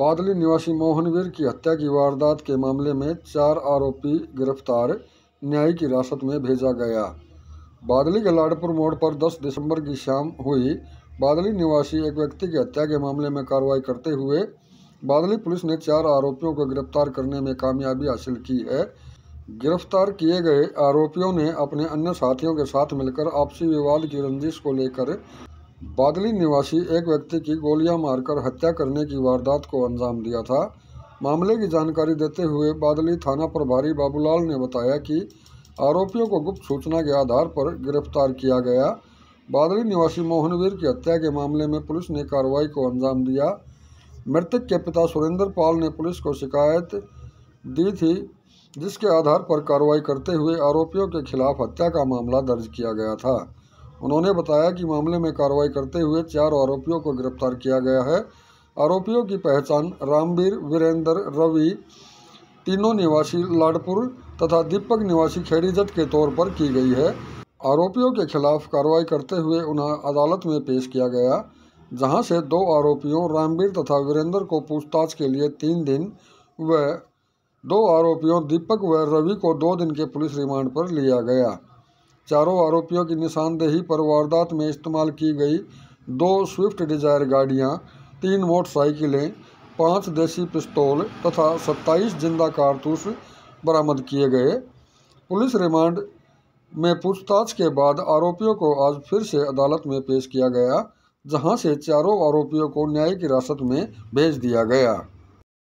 बादली निवासी मोहनवीर की हत्या की वारदात के मामले में चार आरोपी गिरफ्तार न्यायिक हिरासत में भेजा गया बादली के लाडपुर मोड़ पर 10 दिसंबर की शाम हुई बादली निवासी एक व्यक्ति की हत्या के मामले में कार्रवाई करते हुए बादली पुलिस ने चार आरोपियों को गिरफ्तार करने में कामयाबी हासिल की है गिरफ्तार किए गए आरोपियों ने अपने अन्य साथियों के साथ मिलकर आपसी विवाद की रंजिश को लेकर बादली निवासी एक व्यक्ति की गोलियां मारकर हत्या करने की वारदात को अंजाम दिया था मामले की जानकारी देते हुए बादली थाना प्रभारी बाबूलाल ने बताया कि आरोपियों को गुप्त सूचना के आधार पर गिरफ्तार किया गया बादली निवासी मोहनवीर की हत्या के मामले में पुलिस ने कार्रवाई को अंजाम दिया मृतक के पिता सुरेंद्र पाल ने पुलिस को शिकायत दी थी जिसके आधार पर कार्रवाई करते हुए आरोपियों के खिलाफ हत्या का मामला दर्ज किया गया था उन्होंने बताया कि मामले में कार्रवाई करते हुए चार आरोपियों को गिरफ्तार किया गया है आरोपियों की पहचान रामवीर वीरेंद्र रवि तीनों निवासी लाडपुर तथा दीपक निवासी खेड़ीजट के तौर पर की गई है आरोपियों के खिलाफ कार्रवाई करते हुए उन्हें अदालत में पेश किया गया जहां से दो आरोपियों रामवीर तथा वीरेंद्र को पूछताछ के लिए तीन दिन व दो आरोपियों दीपक व रवि को दो दिन के पुलिस रिमांड पर लिया गया चारों आरोपियों की निशानदेही पर वारदात में इस्तेमाल की गई दो स्विफ्ट डिजायर गाड़ियां, तीन मोटरसाइकिलें पाँच देसी पिस्तौल तथा सत्ताईस जिंदा कारतूस बरामद किए गए पुलिस रिमांड में पूछताछ के बाद आरोपियों को आज फिर से अदालत में पेश किया गया जहां से चारों आरोपियों को न्यायिक हिरासत में भेज दिया गया